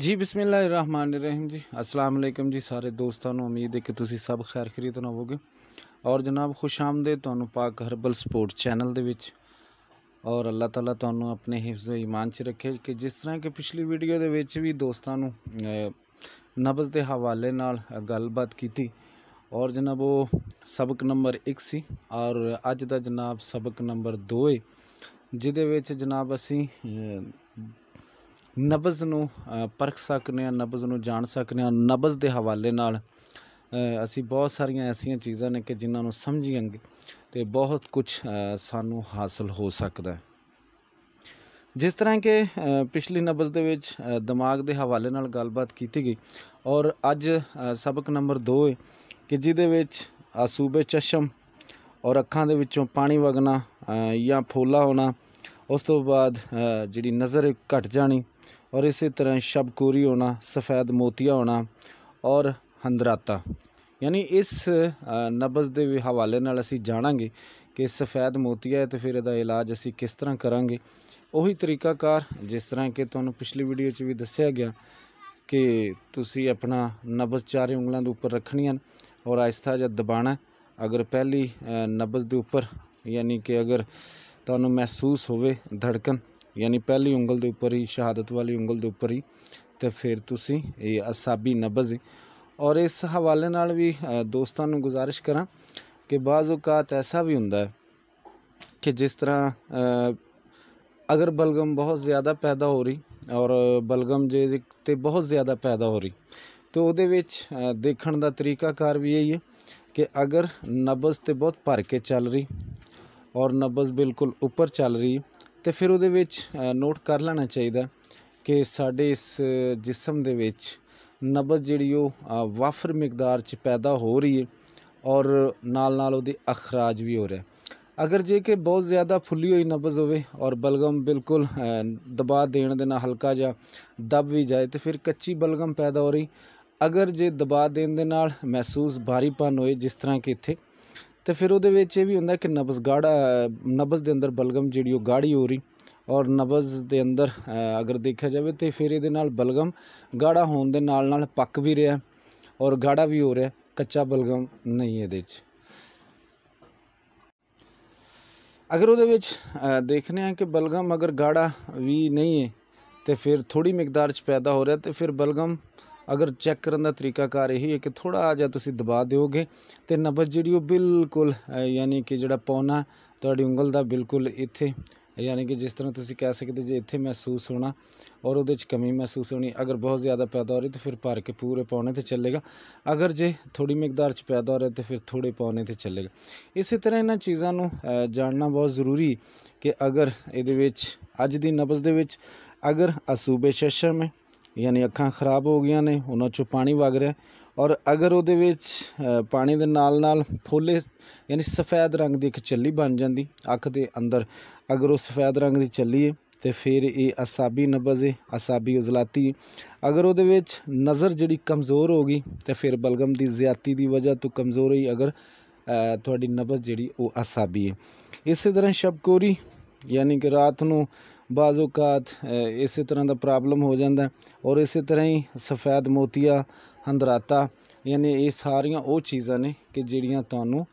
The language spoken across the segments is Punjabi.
ਜੀ ਬਿਸਮਿਲ੍ਲਾਹਿਰਰahmanirrahim ਜੀ ਅਸਲਾਮ ਅਲੈਕਮ ਜੀ ਸਾਰੇ ਦੋਸਤਾਂ ਨੂੰ ਉਮੀਦ ਹੈ ਕਿ ਤੁਸੀਂ ਸਭ ਖੈਰ ਖਰੀਦ ਹੋਵੋਗੇ ਔਰ ਜਨਾਬ ਖੁਸ਼ ਆਮਦੇ ਤੁਹਾਨੂੰ ਪਾਕ ਹਰਬਲ ਸਪੋਰਟ ਚੈਨਲ ਦੇ ਵਿੱਚ ਔਰ ਅੱਲਾਹ ਤਾਲਾ ਤੁਹਾਨੂੰ ਆਪਣੇ ਹਿਫਜ਼ ਇਮਾਨ 'ਚ ਰੱਖੇ ਕਿ ਜਿਸ ਤਰ੍ਹਾਂ ਕਿ ਪਿਛਲੀ ਵੀਡੀਓ ਦੇ ਵਿੱਚ ਵੀ ਦੋਸਤਾਂ ਨੂੰ ਨਬਜ਼ ਦੇ ਹਵਾਲੇ ਨਾਲ ਗੱਲਬਾਤ ਕੀਤੀ ਔਰ ਜਨਾਬ ਉਹ ਸਬਕ ਨੰਬਰ 1 ਸੀ ਔਰ ਅੱਜ ਦਾ ਜਨਾਬ ਸਬਕ ਨੰਬਰ 2 ਹੈ ਜਿਹਦੇ ਵਿੱਚ ਜਨਾਬ ਅਸੀਂ ਨਬਜ਼ ਨੂੰ ਪਰਖ ਸਕਨੇ ਆ ਨਬਜ਼ ਨੂੰ ਜਾਣ ਸਕਨੇ ਆ ਨਬਜ਼ ਦੇ ਹਵਾਲੇ ਨਾਲ ਅਸੀਂ ਬਹੁਤ ਸਾਰੀਆਂ ਐਸੀਆਂ ਚੀਜ਼ਾਂ ਨੇ ਕਿ ਜਿਨ੍ਹਾਂ ਨੂੰ ਸਮਝੀਂਗੇ ਤੇ ਬਹੁਤ ਕੁਝ ਸਾਨੂੰ ਹਾਸਲ ਹੋ ਸਕਦਾ ਜਿਸ ਤਰ੍ਹਾਂ ਕਿ ਪਿਛਲੀ ਨਬਜ਼ ਦੇ ਵਿੱਚ ਦਿਮਾਗ ਦੇ ਹਵਾਲੇ ਨਾਲ ਗੱਲਬਾਤ ਕੀਤੀ ਗਈ ਔਰ ਅੱਜ ਸਬਕ ਨੰਬਰ 2 ਹੈ ਕਿ ਜਿਹਦੇ ਵਿੱਚ ਆਸੂਬੇ ਚਸ਼ਮ ਔਰ ਅੱਖਾਂ ਦੇ ਵਿੱਚੋਂ ਪਾਣੀ ਵਗਣਾ ਜਾਂ ਫੋਲਾ ਹੋਣਾ ਉਸ ਤੋਂ ਬਾਅਦ ਜਿਹੜੀ ਨਜ਼ਰ ਘਟ ਜਾਣੀ ਔਰ ਇਸੇ ਤਰ੍ਹਾਂ ਸ਼ਬਕੂਰੀ ਹੋਣਾ ਸਫੈਦ ਮੋਤੀਆ ਹੋਣਾ ਔਰ ਹੰਦਰਾਤਾ ਯਾਨੀ ਇਸ ਨਬਜ਼ ਦੇ ਹਵਾਲੇ ਨਾਲ ਅਸੀਂ ਜਾਣਾਂਗੇ ਕਿ ਸਫੈਦ ਮੋਤੀਆ ਹੈ ਤੇ ਫਿਰ ਇਹਦਾ ਇਲਾਜ ਅਸੀਂ ਕਿਸ ਤਰ੍ਹਾਂ ਕਰਾਂਗੇ ਉਹੀ ਤਰੀਕਾਕਾਰ ਜਿਸ ਤਰ੍ਹਾਂ ਕਿ ਤੁਹਾਨੂੰ ਪਿਛਲੀ ਵੀਡੀਓ 'ਚ ਵੀ ਦੱਸਿਆ ਗਿਆ ਕਿ ਤੁਸੀਂ ਆਪਣਾ ਨਬਜ਼ ਚਾਰੇ ਉਂਗਲਾਂ ਦੇ ਉੱਪਰ ਰੱਖਣੀਆਂ ਔਰ ਆਇਸਤਾ ਜਿਹਾ ਦਬਾਣਾ ਅਗਰ ਪਹਿਲੀ ਨਬਜ਼ ਦੇ ਉੱਪਰ ਯਾਨੀ ਕਿ ਅਗਰ ਤੁਹਾਨੂੰ ਮਹਿਸੂਸ ਹੋਵੇ ਧੜਕਣ ਯਾਨੀ ਪਹਿਲੀ ਉਂਗਲ ਦੇ ਉੱਪਰ ਹੀ ਸ਼ਹਾਦਤ ਵਾਲੀ ਉਂਗਲ ਦੇ ਉੱਪਰ ਹੀ ਤੇ ਫਿਰ ਤੁਸੀਂ ਇਹ ਅਸਾਬੀ ਨਬਜ਼ ਔਰ ਇਸ ਹਵਾਲੇ ਨਾਲ ਵੀ ਦੋਸਤਾਂ ਨੂੰ ਗੁਜ਼ਾਰਿਸ਼ ਕਰਾਂ ਕਿ ਬਾਜ਼ ਔਕਾਤ ਐਸਾ ਵੀ ਹੁੰਦਾ ਹੈ ਕਿ ਜਿਸ ਤਰ੍ਹਾਂ ਅਗਰ ਬਲਗਮ ਬਹੁਤ ਜ਼ਿਆਦਾ ਪੈਦਾ ਹੋ ਰਹੀ ਔਰ ਬਲਗਮ ਜੇ ਤੇ ਬਹੁਤ ਜ਼ਿਆਦਾ ਪੈਦਾ ਹੋ ਰਹੀ ਤੇ ਉਹਦੇ ਵਿੱਚ ਦੇਖਣ ਦਾ ਤਰੀਕਾ ਤਰੀਕਾਕਾਰ ਵੀ ਇਹੀ ਹੈ ਕਿ ਅਗਰ ਨਬਜ਼ ਤੇ ਬਹੁਤ ਭਰ ਕੇ ਚੱਲ ਰਹੀ ਔਰ ਨਬਜ਼ ਬਿਲਕੁਲ ਉੱਪਰ ਚੱਲ ਰਹੀ ਤੇ ਫਿਰ ਉਹਦੇ ਵਿੱਚ ਨੋਟ ਕਰ ਲੈਣਾ ਚਾਹੀਦਾ ਕਿ ਸਾਡੇ ਇਸ ਜਿਸਮ ਦੇ ਵਿੱਚ ਨਬਜ਼ ਜਿਹੜੀ ਉਹ ਵਾਫਰ ਮਿਕਦਾਰ 'ਚ ਪੈਦਾ ਹੋ ਰਹੀ ਹੈ ਔਰ ਨਾਲ ਨਾਲ ਉਹਦੇ ਅਖਰਾਜ ਵੀ ਹੋ ਰਿਹਾ ਅਗਰ ਜੇ ਕਿ ਬਹੁਤ ਜ਼ਿਆਦਾ ਫੁੱਲੀ ਹੋਈ ਨਬਜ਼ ਹੋਵੇ ਔਰ ਬਲਗਮ ਬਿਲਕੁਲ ਦਬਾ ਦੇਣ ਦੇ ਨਾਲ ਹਲਕਾ ਜਿਹਾ ਦਬ ਵੀ ਜਾਏ ਤੇ ਫਿਰ ਕੱਚੀ ਬਲਗਮ ਪੈਦਾ ਹੋ ਰਹੀ ਅਗਰ ਜੇ ਦਬਾ ਦੇਣ ਦੇ ਨਾਲ ਮਹਿਸੂਸ ਭਾਰੀਪਨ ਹੋਏ ਜਿਸ ਤਰ੍ਹਾਂ ਕਿ ਇੱਥੇ ਤੇ ਫਿਰ ਉਹਦੇ ਵਿੱਚ ਇਹ ਵੀ ਹੁੰਦਾ ਕਿ ਨਬਜ਼ ਗਾੜਾ ਨਬਜ਼ ਦੇ ਅੰਦਰ ਬਲਗਮ ਜਿਹੜੀ ਉਹ ਗਾੜੀ ਹੋ ਰਹੀ ਔਰ ਨਬਜ਼ ਦੇ ਅੰਦਰ ਅਗਰ ਦੇਖਿਆ ਜਾਵੇ ਤੇ ਫਿਰ ਇਹਦੇ ਨਾਲ ਬਲਗਮ ਗਾੜਾ ਹੋਣ ਦੇ ਨਾਲ ਨਾਲ ਪੱਕ ਵੀ ਰਿਹਾ ਔਰ ਗਾੜਾ ਵੀ ਹੋ ਰਿਹਾ ਕੱਚਾ ਬਲਗਮ ਨਹੀਂ ਇਹਦੇ ਚ ਅਗਰ ਉਹਦੇ ਵਿੱਚ ਦੇਖਨੇ ਆ ਕਿ ਬਲਗਮ ਅਗਰ ਗਾੜਾ ਵੀ ਨਹੀਂ ਹੈ ਤੇ ਫਿਰ ਥੋੜੀ ਮਿਕਦਾਰ ਚ ਪੈਦਾ ਹੋ ਰਿਹਾ ਤੇ ਫਿਰ ਬਲਗਮ ਅਗਰ ਚੈੱਕ ਕਰਨ ਦਾ ਤਰੀਕਾ ਕਰ ਰਹੀ ਹੈ ਕਿ ਥੋੜਾ ਜਿਹਾ ਤੁਸੀਂ ਦਬਾ ਦਿਓਗੇ ਤੇ ਨਬਜ਼ ਜਿਹੜੀ ਉਹ ਬਿਲਕੁਲ ਯਾਨੀ ਕਿ ਜਿਹੜਾ ਪੌਣਾ ਤੁਹਾਡੀ ਉਂਗਲ ਦਾ ਬਿਲਕੁਲ ਇੱਥੇ ਯਾਨੀ ਕਿ ਜਿਸ ਤਰ੍ਹਾਂ ਤੁਸੀਂ ਕਹਿ ਸਕਦੇ ਜੇ ਇੱਥੇ ਮਹਿਸੂਸ ਹੋਣਾ ਔਰ ਉਹਦੇ 'ਚ ਕਮੀ ਮਹਿਸੂਸ ਹੋਣੀ ਅਗਰ ਬਹੁਤ ਜ਼ਿਆਦਾ ਪੈਦਾ ਹੋ ਰਹੀ ਤਾਂ ਫਿਰ ਭਰ ਕੇ ਪੂਰੇ ਪੌਣੇ ਤੇ ਚੱਲੇਗਾ ਅਗਰ ਜੇ ਥੋੜੀ ਮਿਕਦਾਰ 'ਚ ਪੈਦਾ ਹੋ ਰਿਹਾ ਤਾਂ ਫਿਰ ਥੋੜੇ ਪੌਣੇ ਤੇ ਚੱਲੇਗਾ ਇਸੇ ਤਰ੍ਹਾਂ ਇਹਨਾਂ ਚੀਜ਼ਾਂ ਨੂੰ ਜਾਣਨਾ ਬਹੁਤ ਜ਼ਰੂਰੀ ਕਿ ਅਗਰ ਇਹਦੇ ਵਿੱਚ ਅੱਜ ਦੀ ਨਬਜ਼ ਦੇ ਵਿੱਚ ਅਗਰ ਅਸੂਬੇ ਸ਼ਸ਼ਮ ਹੈ ਯਾਨੀ ਅੱਖਾਂ ਖਰਾਬ ਹੋ ਗਈਆਂ ਨੇ ਉਹਨਾਂ ਚੋਂ ਪਾਣੀ ਵਗ ਰਿਹਾ ਔਰ ਅਗਰ ਉਹਦੇ ਵਿੱਚ ਪਾਣੀ ਦੇ ਨਾਲ ਨਾਲ ਫੋਲੇ ਯਾਨੀ ਸਫੈਦ ਰੰਗ ਦੀ ਇੱਕ ਚੱਲੀ ਬਣ ਜਾਂਦੀ ਅੱਖ ਦੇ ਅੰਦਰ ਅਗਰ ਉਹ ਸਫੈਦ ਰੰਗ ਦੀ ਚੱਲੀ ਹੈ ਤੇ ਫਿਰ ਇਹ ਅਸਾਬੀ ਨਬਜ਼ੇ ਅਸਾਬੀ ਉਜ਼ਲਾਤੀ ਅਗਰ ਉਹਦੇ ਵਿੱਚ ਨਜ਼ਰ ਜਿਹੜੀ ਕਮਜ਼ੋਰ ਹੋ ਗਈ ਤੇ ਫਿਰ ਬਲਗਮ ਦੀ ਜ਼ਿਆਤੀ ਦੀ ਵਜ੍ਹਾ ਤੋਂ ਕਮਜ਼ੋਰ ਹੋਈ ਅਗਰ ਤੁਹਾਡੀ ਨਬਜ਼ ਜਿਹੜੀ ਉਹ ਅਸਾਬੀ ਹੈ ਇਸੇ ਤਰ੍ਹਾਂ ਸ਼ਬਕੋਰੀ ਯਾਨੀ ਕਿ ਰਾਤ ਨੂੰ ਬਾਜ਼ੂਕਾਤ ਇਸੇ ਤਰ੍ਹਾਂ ਦਾ ਪ੍ਰੋਬਲਮ ਹੋ ਜਾਂਦਾ ਔਰ ਇਸੇ ਤਰ੍ਹਾਂ ਹੀ ਸਫੈਦ ਮੋਤੀਆ ਹੰਦਰਾਤਾ ਯਾਨੀ ਇਹ ਸਾਰੀਆਂ ਉਹ ਚੀਜ਼ਾਂ ਨੇ ਕਿ ਜਿਹੜੀਆਂ ਤੁਹਾਨੂੰ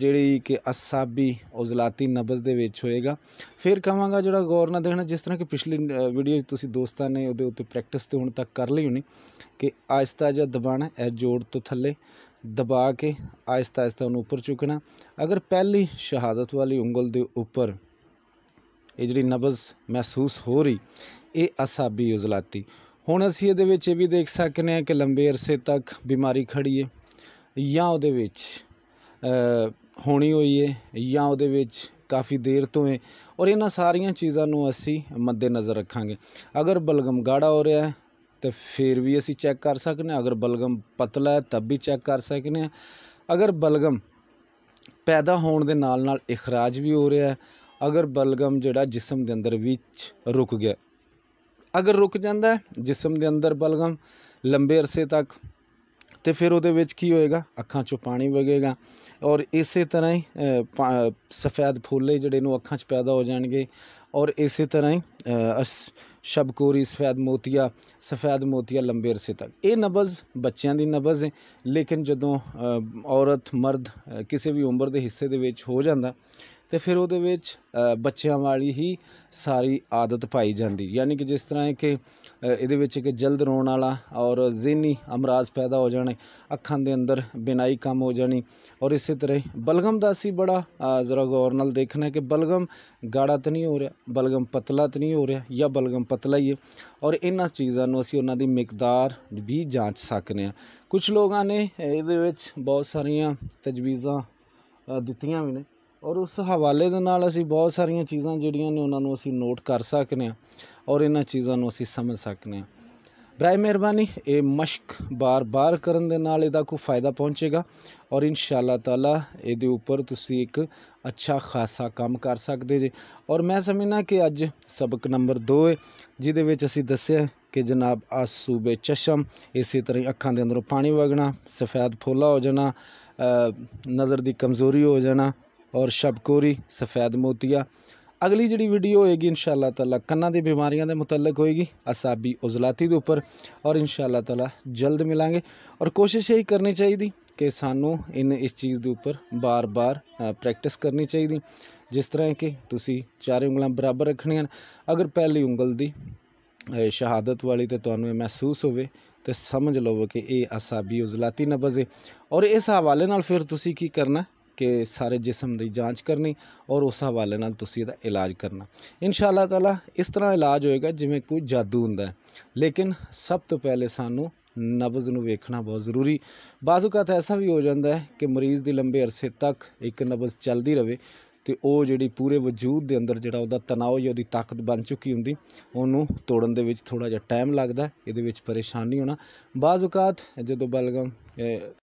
ਜਿਹੜੀ ਕਿ ਅਸਾਬੀ ਉਜ਼ਲਾਤੀ ਨਬਜ਼ ਦੇ ਵਿੱਚ ਹੋਏਗਾ ਫਿਰ ਕਹਾਂਗਾ ਜਿਹੜਾ ਗੌਰ ਨਾਲ ਦੇਖਣਾ ਜਿਸ ਤਰ੍ਹਾਂ ਕਿ ਪਿਛਲੀ ਵੀਡੀਓ ਤੁਸੀਂ ਦੋਸਤਾਂ ਨੇ ਉਹਦੇ ਉੱਤੇ ਪ੍ਰੈਕਟਿਸ ਤੇ ਹੁਣ ਤੱਕ ਕਰ ਲਈ ਹੋਣੀ ਕਿ ਆਇਸਤਾ ਜਿਹਾ ਦਬਾਣਾ ਇਹ ਜੋੜ ਤੋਂ ਥੱਲੇ ਦਬਾ ਕੇ ਆਇਸਤਾ ਆਇਸਤਾ ਉਹਨੂੰ ਉੱਪਰ ਚੁੱਕਣਾ ਅਗਰ ਪਹਿਲੀ ਸ਼ਹਾਦਤ ਵਾਲੀ ਉਂਗਲ ਦੇ ਉੱਪਰ ਇਹ ਜਿਹੜੀ ਨਬਜ਼ ਮਹਿਸੂਸ ਹੋ ਰਹੀ ਇਹ ਅਸਾਬੀ ਉਜ਼ਲਾਤੀ ਹੁਣ ਅਸੀਂ ਇਹਦੇ ਵਿੱਚ ਇਹ ਵੀ ਦੇਖ ਸਕਨੇ ਆ ਕਿ ਲੰਬੇ ਅਰਸੇ ਤੱਕ ਬਿਮਾਰੀ ਖੜੀ ਹੈ ਜਾਂ ਉਹਦੇ ਵਿੱਚ ਹੋਣੀ ਹੋਈ ਹੈ ਜਾਂ ਉਹਦੇ ਵਿੱਚ ਕਾਫੀ ਦੇਰ ਤੋਂ ਹੈ ਔਰ ਇਹਨਾਂ ਸਾਰੀਆਂ ਚੀਜ਼ਾਂ ਨੂੰ ਅਸੀਂ ਮੱਦੇ ਨਜ਼ਰ ਰੱਖਾਂਗੇ ਅਗਰ ਬਲਗਮ ਗਾੜਾ ਹੋ ਰਿਹਾ ਹੈ ਤੇ ਫਿਰ ਵੀ ਅਸੀਂ ਚੈੱਕ ਕਰ ਸਕਨੇ ਅਗਰ ਬਲਗਮ ਪਤਲਾ ਹੈ ਤਬ ਵੀ ਚੈੱਕ ਕਰ ਸਕਨੇ ਅਗਰ ਬਲਗਮ ਪੈਦਾ ਹੋਣ ਦੇ ਨਾਲ ਨਾਲ ਇਖਰਾਜ ਵੀ ਹੋ ਰਿਹਾ ਹੈ ਅਗਰ ਬਲਗਮ ਜਿਹੜਾ ਜਿਸਮ ਦੇ ਅੰਦਰ ਵਿੱਚ ਰੁਕ ਗਿਆ ਅਗਰ ਰੁਕ ਜਾਂਦਾ ਜਿਸਮ ਦੇ ਅੰਦਰ ਬਲਗਮ ਲੰਬੇ ਅਰਸੇ ਤੱਕ ਤੇ ਫਿਰ ਉਹਦੇ ਵਿੱਚ ਕੀ ਹੋਏਗਾ ਅੱਖਾਂ 'ਚੋਂ ਪਾਣੀ ਵਗੇਗਾ ਔਰ ਇਸੇ ਤਰ੍ਹਾਂ ਹੀ ਸਫੈਦ ਫੁੱਲੇ ਜਿਹੜੇ ਨੂੰ ਅੱਖਾਂ 'ਚ ਪੈਦਾ ਹੋ ਜਾਣਗੇ ਔਰ ਇਸੇ ਤਰ੍ਹਾਂ ਹੀ ਸ਼ਬਕੋਰੀ ਸਫੈਦ ਮੋਤੀਆ ਸਫੈਦ ਮੋਤੀਆ ਲੰਬੇ ਅਰਸੇ ਤੱਕ ਇਹ ਨਬਜ਼ ਬੱਚਿਆਂ ਦੀ ਨਬਜ਼ ਹੈ ਲੇਕਿਨ ਜਦੋਂ ਔਰਤ ਮਰਦ ਕਿਸੇ ਵੀ ਉਮਰ ਦੇ ਹਿੱਸੇ ਦੇ ਵਿੱਚ ਹੋ ਜਾਂਦਾ ਤੇ ਫਿਰ ਉਹਦੇ ਵਿੱਚ ਬੱਚਿਆਂ ਵਾਲੀ ਹੀ ਸਾਰੀ ਆਦਤ ਪਾਈ ਜਾਂਦੀ ਯਾਨੀ ਕਿ ਜਿਸ ਤਰ੍ਹਾਂ ਹੈ ਕਿ ਇਹਦੇ ਵਿੱਚ ਇੱਕ ਜਲਦ ਰੋਣ ਵਾਲਾ ਔਰ ਜ਼ਿਹਨੀ ਅਮਰਾਜ਼ ਪੈਦਾ ਹੋ ਜਾਣੇ ਅੱਖਾਂ ਦੇ ਅੰਦਰ ਬਿਨਾਈ ਕਮ ਹੋ ਜਾਣੀ ਔਰ ਇਸੇ ਤਰ੍ਹਾਂ ਬਲਗਮ ਦਾ ਸੀ ਬੜਾ ਜ਼ਰਾ ਗੌਰ ਨਾਲ ਦੇਖਣਾ ਕਿ ਬਲਗਮ ਗਾੜਾ ਤਾਂ ਨਹੀਂ ਹੋ ਰਿਹਾ ਬਲਗਮ ਪਤਲਾ ਤਾਂ ਨਹੀਂ ਹੋ ਰਿਹਾ ਜਾਂ ਬਲਗਮ ਪਤਲਾ ਹੀ ਹੈ ਔਰ ਇਹਨਾਂ ਚੀਜ਼ਾਂ ਨੂੰ ਅਸੀਂ ਉਹਨਾਂ ਦੀ ਮਿਕਦਾਰ ਵੀ ਜਾਂਚ ਸਕਨੇ ਆ ਕੁਝ ਲੋਕਾਂ ਨੇ ਇਹਦੇ ਵਿੱਚ ਬਹੁਤ ਸਾਰੀਆਂ ਤਜਵੀਜ਼ਾਂ ਦਿੱਤੀਆਂ ਵੀ ਨੇ ਔਰ ਉਸ ਹਵਾਲੇ ਦੇ ਨਾਲ ਅਸੀਂ ਬਹੁਤ ਸਾਰੀਆਂ ਚੀਜ਼ਾਂ ਜਿਹੜੀਆਂ ਨੇ ਉਹਨਾਂ ਨੂੰ ਅਸੀਂ ਨੋਟ ਕਰ ਸਕਨੇ ਆ ਔਰ ਇਹਨਾਂ ਚੀਜ਼ਾਂ ਨੂੰ ਅਸੀਂ ਸਮਝ ਸਕਨੇ ਆ ਬਰਾਏ ਮਿਹਰਬਾਨੀ ਇਹ ਮਸ਼ਕ ਬਾਰ-ਬਾਰ ਕਰਨ ਦੇ ਨਾਲ ਇਹਦਾ ਕੋਈ ਫਾਇਦਾ ਪਹੁੰਚੇਗਾ ਔਰ ਇਨਸ਼ਾਅੱਲਾ ਤਾਲਾ ਇਹਦੇ ਉੱਪਰ ਤੁਸੀਂ ਇੱਕ ਅੱਛਾ ਖਾਸਾ ਕੰਮ ਕਰ ਸਕਦੇ ਜੇ ਔਰ ਮੈਂ ਸਮਝਣਾ ਕਿ ਅੱਜ ਸਬਕ ਨੰਬਰ 2 ਹੈ ਜਿਹਦੇ ਵਿੱਚ ਅਸੀਂ ਦੱਸਿਆ ਕਿ ਜਨਾਬ ਆਸੂਬੇ ਚਸ਼ਮ ਇਸੇ ਤਰ੍ਹਾਂ ਅੱਖਾਂ ਦੇ ਅੰਦਰੋਂ ਪਾਣੀ ਵਗਣਾ ਸਫੈਦ ਫੋਲਾ ਹੋ ਜਾਣਾ ਨਜ਼ਰ ਦੀ ਕਮਜ਼ੋਰੀ ਹੋ ਜਾਣਾ ਔਰ ਸ਼ਬਕੋਰੀ ਸਫੈਦ ਮੋਤੀਆ ਅਗਲੀ ਜਿਹੜੀ ਵੀਡੀਓ ਹੋਏਗੀ ਇਨਸ਼ਾਅੱਲਾ ਤਾਲਾ ਕੰਨਾਂ ਦੀ ਬਿਮਾਰੀਆਂ ਦੇ ਮੁਤਲਕ ਹੋਏਗੀ ਅਸਾਬੀ ਉਜ਼ਲਾਤੀ ਦੇ ਉੱਪਰ ਔਰ ਇਨਸ਼ਾਅੱਲਾ ਤਾਲਾ ਜਲਦ ਮਿਲਾਂਗੇ ਔਰ ਕੋਸ਼ਿਸ਼ ਇਹ ਕਰਨੀ ਚਾਹੀਦੀ ਕਿ ਸਾਨੂੰ ਇਨ ਇਸ ਚੀਜ਼ ਦੇ ਉੱਪਰ ਬਾਰ-ਬਾਰ ਪ੍ਰੈਕਟਿਸ ਕਰਨੀ ਚਾਹੀਦੀ ਜਿਸ ਤਰ੍ਹਾਂ ਕਿ ਤੁਸੀਂ ਚਾਰੇ ਉਂਗਲਾਂ ਬਰਾਬਰ ਰੱਖਣੀਆਂ ਅਗਰ ਪਹਿਲੀ ਉਂਗਲ ਦੀ ਸ਼ਹਾਦਤ ਵਾਲੀ ਤੇ ਤੁਹਾਨੂੰ ਇਹ ਮਹਿਸੂਸ ਹੋਵੇ ਤੇ ਸਮਝ ਲਵੋ ਕਿ ਇਹ ਅਸਾਬੀ ਉਜ਼ਲਾਤੀ ਨਬਜ਼ ਹੈ ਔਰ ਇਸ ਹਵਾਲੇ ਨਾਲ ਫਿਰ ਤੁਸੀਂ ਕੀ ਕਰਨਾ ਕਿ ਸਾਰੇ ਜਿਸਮ ਦੀ ਜਾਂਚ ਕਰਨੀ ਔਰ ਉਸ ਹਵਾਲੇ ਨਾਲ ਤੁਸੀਂ ਇਹਦਾ ਇਲਾਜ ਕਰਨਾ ਇਨਸ਼ਾ ਅੱਲਾਹ ਤਾਲਾ ਇਸ ਤਰ੍ਹਾਂ ਇਲਾਜ ਹੋਏਗਾ ਜਿਵੇਂ ਕੋਈ ਜਾਦੂ ਹੁੰਦਾ ਹੈ ਲੇਕਿਨ ਸਭ ਤੋਂ ਪਹਿਲੇ ਸਾਨੂੰ ਨਬਜ਼ ਨੂੰ ਵੇਖਣਾ ਬਹੁਤ ਜ਼ਰੂਰੀ ਤਾਂ ਐਸਾ ਵੀ ਹੋ ਜਾਂਦਾ ਹੈ ਕਿ ਮਰੀਜ਼ ਦੀ ਲੰਬੇ ਅਰਸੇ ਤੱਕ ਇੱਕ ਨਬਜ਼ ਚੱਲਦੀ ਰਵੇ ਤੇ ਉਹ ਜਿਹੜੀ ਪੂਰੇ ਵਜੂਦ ਦੇ ਅੰਦਰ ਜਿਹੜਾ ਉਹਦਾ ਤਣਾਅ ਜਾਂ ਉਹਦੀ ਤਾਕਤ ਬਣ ਚੁੱਕੀ ਹੁੰਦੀ ਉਹਨੂੰ ਤੋੜਨ ਦੇ ਵਿੱਚ ਥੋੜਾ ਜਿਹਾ ਟਾਈਮ ਲੱਗਦਾ ਇਹਦੇ ਵਿੱਚ ਪਰੇਸ਼ਾਨੀ ਹੋਣਾ ਬਾਜ਼ ਜਦੋਂ ਬਲਗਮ